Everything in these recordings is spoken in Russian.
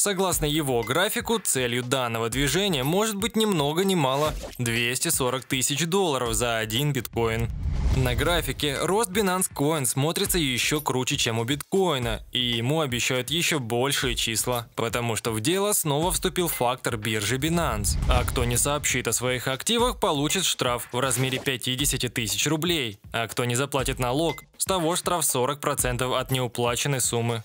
Согласно его графику, целью данного движения может быть ни много ни мало 240 тысяч долларов за один биткоин. На графике рост Binance Coin смотрится еще круче, чем у биткоина, и ему обещают еще большие числа, потому что в дело снова вступил фактор биржи Binance. А кто не сообщит о своих активах, получит штраф в размере 50 тысяч рублей, а кто не заплатит налог, с того штраф 40% от неуплаченной суммы.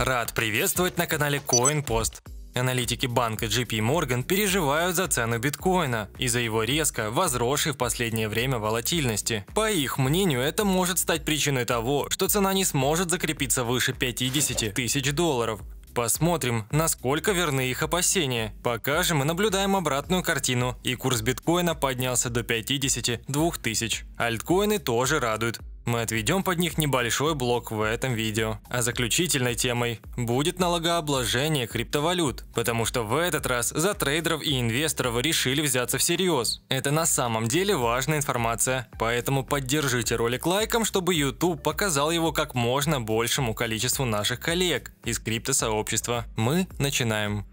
Рад приветствовать на канале CoinPost. Аналитики банка JP Morgan переживают за цену биткоина из-за его резко возросшей в последнее время волатильности. По их мнению, это может стать причиной того, что цена не сможет закрепиться выше 50 тысяч долларов. Посмотрим, насколько верны их опасения. Пока же мы наблюдаем обратную картину, и курс биткоина поднялся до 52 тысяч. Альткоины тоже радуют. Мы отведем под них небольшой блок в этом видео. А заключительной темой будет налогообложение криптовалют, потому что в этот раз за трейдеров и инвесторов решили взяться всерьез. Это на самом деле важная информация, поэтому поддержите ролик лайком, чтобы YouTube показал его как можно большему количеству наших коллег из криптосообщества. Мы начинаем.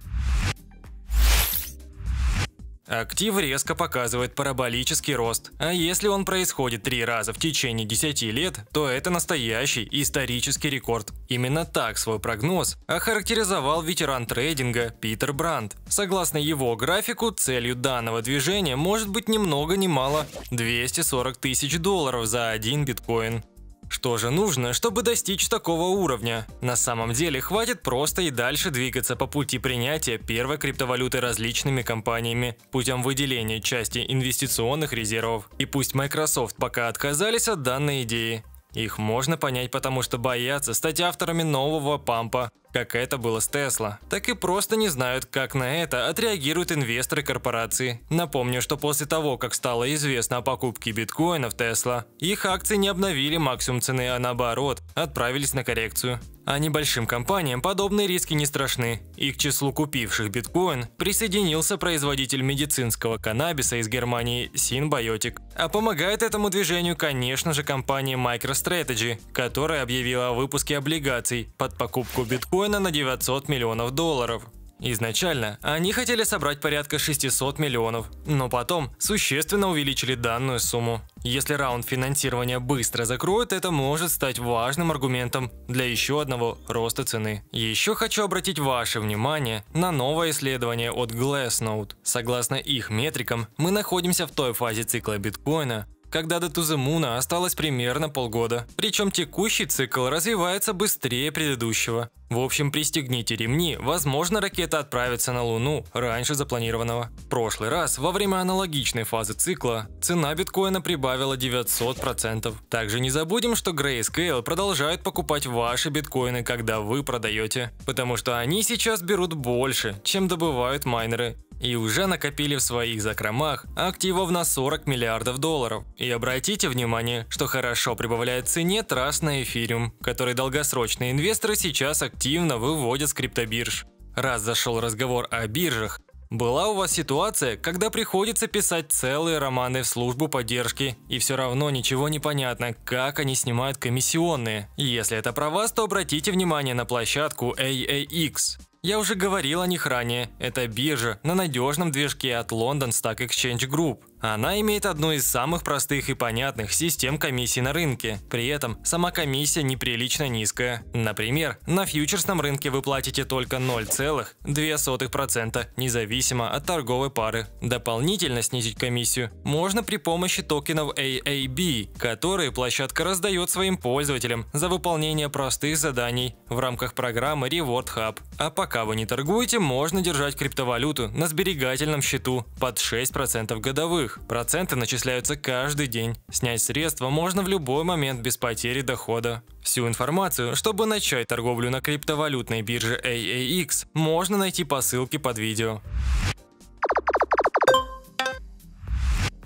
Актив резко показывает параболический рост, а если он происходит три раза в течение 10 лет, то это настоящий исторический рекорд. Именно так свой прогноз охарактеризовал ветеран трейдинга Питер Бранд. Согласно его графику, целью данного движения может быть ни много ни мало 240 тысяч долларов за один биткоин. Что же нужно, чтобы достичь такого уровня? На самом деле хватит просто и дальше двигаться по пути принятия первой криптовалюты различными компаниями путем выделения части инвестиционных резервов. И пусть Microsoft пока отказались от данной идеи. Их можно понять, потому что боятся стать авторами нового пампа, как это было с Tesla, так и просто не знают, как на это отреагируют инвесторы корпорации. Напомню, что после того, как стало известно о покупке биткоинов Tesla, их акции не обновили максимум цены, а наоборот, отправились на коррекцию. А небольшим компаниям подобные риски не страшны. И к числу купивших биткоин присоединился производитель медицинского каннабиса из Германии Synbiotic. А помогает этому движению, конечно же, компания MicroStrategy, которая объявила о выпуске облигаций под покупку биткоин устроена на 900 миллионов долларов. Изначально они хотели собрать порядка 600 миллионов, но потом существенно увеличили данную сумму. Если раунд финансирования быстро закроют, это может стать важным аргументом для еще одного роста цены. Еще хочу обратить ваше внимание на новое исследование от Glassnode. Согласно их метрикам, мы находимся в той фазе цикла биткоина, когда до Туземуна осталось примерно полгода. Причем текущий цикл развивается быстрее предыдущего. В общем, пристегните ремни, возможно ракета отправится на Луну раньше запланированного. В прошлый раз, во время аналогичной фазы цикла, цена биткоина прибавила 900%. Также не забудем, что Grayscale продолжают покупать ваши биткоины, когда вы продаете, потому что они сейчас берут больше, чем добывают майнеры, и уже накопили в своих закромах активов на 40 миллиардов долларов. И обратите внимание, что хорошо прибавляет цене трасс на эфириум, который долгосрочные инвесторы сейчас активно выводят с криптобирж. Раз зашел разговор о биржах, была у вас ситуация, когда приходится писать целые романы в службу поддержки, и все равно ничего не понятно, как они снимают комиссионные. Если это про вас, то обратите внимание на площадку AAX. Я уже говорил о них ранее. Это биржа на надежном движке от London Stock Exchange Group. Она имеет одну из самых простых и понятных систем комиссий на рынке. При этом сама комиссия неприлично низкая. Например, на фьючерсном рынке вы платите только 0,02% независимо от торговой пары. Дополнительно снизить комиссию можно при помощи токенов AAB, которые площадка раздает своим пользователям за выполнение простых заданий в рамках программы Reward Hub. А пока вы не торгуете, можно держать криптовалюту на сберегательном счету под 6% годовых нулевых. Проценты начисляются каждый день. Снять средства можно в любой момент без потери дохода. Всю информацию, чтобы начать торговлю на криптовалютной бирже AAX, можно найти по ссылке под видео.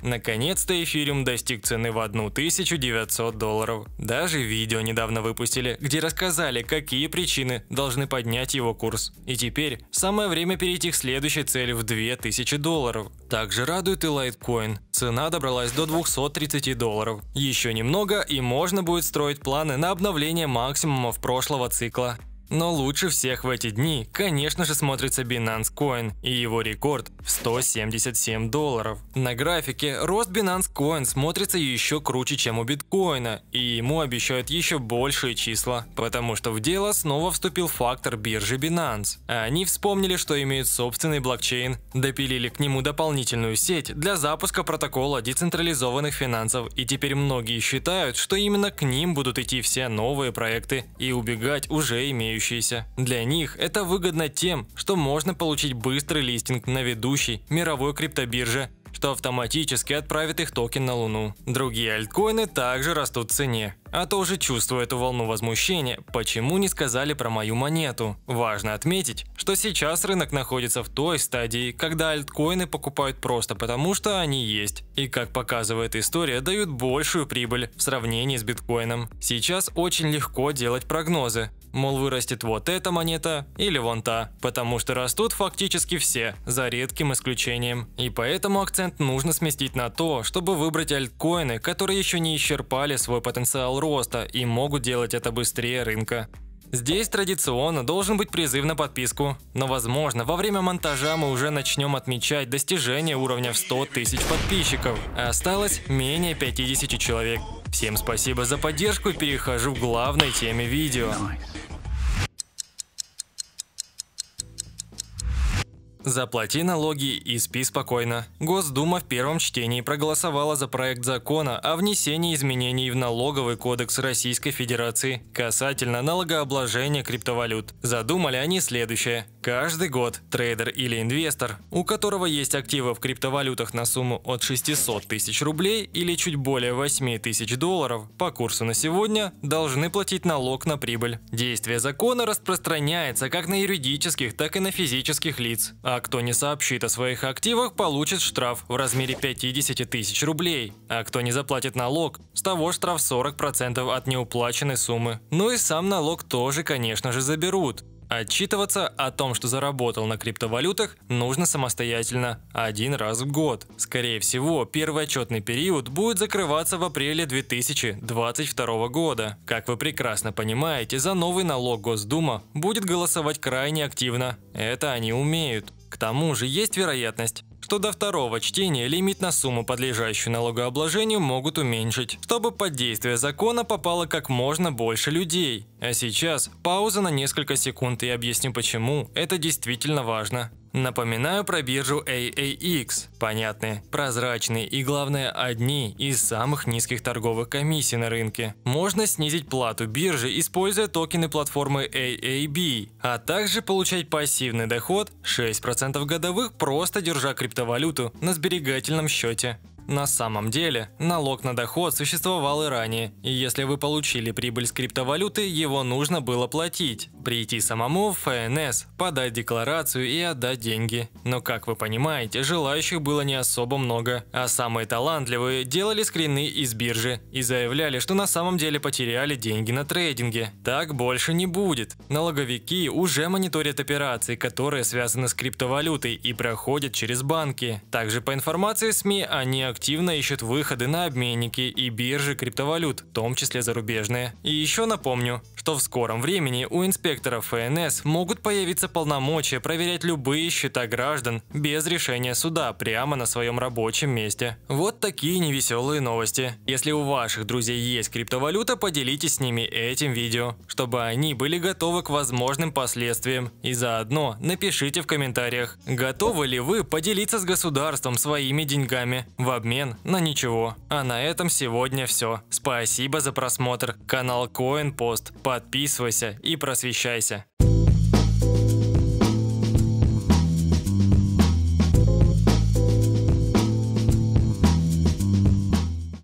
Наконец-то эфириум достиг цены в 1900 долларов. Даже видео недавно выпустили, где рассказали, какие причины должны поднять его курс. И теперь самое время перейти к следующей цели в 2000 долларов. Также радует и лайткоин. Цена добралась до 230 долларов. Еще немного и можно будет строить планы на обновление максимумов прошлого цикла. Но лучше всех в эти дни, конечно же, смотрится Binance Coin и его рекорд в 177 долларов. На графике рост Binance Coin смотрится еще круче, чем у биткоина, и ему обещают еще большие числа, потому что в дело снова вступил фактор биржи Binance. А они вспомнили, что имеют собственный блокчейн, допилили к нему дополнительную сеть для запуска протокола децентрализованных финансов, и теперь многие считают, что именно к ним будут идти все новые проекты и убегать уже имеющиеся развивающиеся. Для них это выгодно тем, что можно получить быстрый листинг на ведущей мировой криптобирже что автоматически отправит их токен на Луну. Другие альткоины также растут в цене. А тоже чувствую эту волну возмущения, почему не сказали про мою монету. Важно отметить, что сейчас рынок находится в той стадии, когда альткоины покупают просто потому, что они есть. И как показывает история, дают большую прибыль в сравнении с биткоином. Сейчас очень легко делать прогнозы, Мол, вырастет вот эта монета или вон та, потому что растут фактически все, за редким исключением. И поэтому акцент нужно сместить на то, чтобы выбрать альткоины, которые еще не исчерпали свой потенциал роста и могут делать это быстрее рынка. Здесь традиционно должен быть призыв на подписку, но возможно во время монтажа мы уже начнем отмечать достижение уровня в 100 тысяч подписчиков, а осталось менее 50 человек. Всем спасибо за поддержку и перехожу к главной теме видео. Заплати налоги и спи спокойно. Госдума в первом чтении проголосовала за проект закона о внесении изменений в налоговый кодекс Российской Федерации касательно налогообложения криптовалют. Задумали они следующее. Каждый год трейдер или инвестор, у которого есть активы в криптовалютах на сумму от 600 тысяч рублей или чуть более 8 тысяч долларов по курсу на сегодня, должны платить налог на прибыль. Действие закона распространяется как на юридических, так и на физических лиц, а кто не сообщит о своих активах, получит штраф в размере 50 тысяч рублей, а кто не заплатит налог, с того штраф 40% от неуплаченной суммы. Ну и сам налог тоже, конечно же, заберут. Отчитываться о том, что заработал на криптовалютах, нужно самостоятельно один раз в год. Скорее всего, первый отчетный период будет закрываться в апреле 2022 года. Как вы прекрасно понимаете, за новый налог Госдума будет голосовать крайне активно. Это они умеют. К тому же есть вероятность, что до второго чтения лимит на сумму, подлежащую налогообложению, могут уменьшить, чтобы под действие закона попало как можно больше людей. А сейчас пауза на несколько секунд и объясню почему. Это действительно важно. Напоминаю про биржу AAX. Понятные, прозрачные и, главное, одни из самых низких торговых комиссий на рынке. Можно снизить плату биржи, используя токены платформы AAB, а также получать пассивный доход 6% годовых, просто держа криптовалюту на сберегательном счете. На самом деле, налог на доход существовал и ранее, и если вы получили прибыль с криптовалюты, его нужно было платить. Прийти самому в ФНС, подать декларацию и отдать деньги. Но, как вы понимаете, желающих было не особо много, а самые талантливые делали скрины из биржи и заявляли, что на самом деле потеряли деньги на трейдинге. Так больше не будет. Налоговики уже мониторят операции, которые связаны с криптовалютой и проходят через банки. Также по информации СМИ они активно активно ищут выходы на обменники и биржи криптовалют, в том числе зарубежные. И еще напомню, что в скором времени у инспекторов ФНС могут появиться полномочия проверять любые счета граждан без решения суда прямо на своем рабочем месте. Вот такие невеселые новости. Если у ваших друзей есть криптовалюта, поделитесь с ними этим видео, чтобы они были готовы к возможным последствиям. И заодно напишите в комментариях, готовы ли вы поделиться с государством своими деньгами в обмен на ничего. А на этом сегодня все. Спасибо за просмотр. Канал CoinPost. Подписывайся и просвещайся.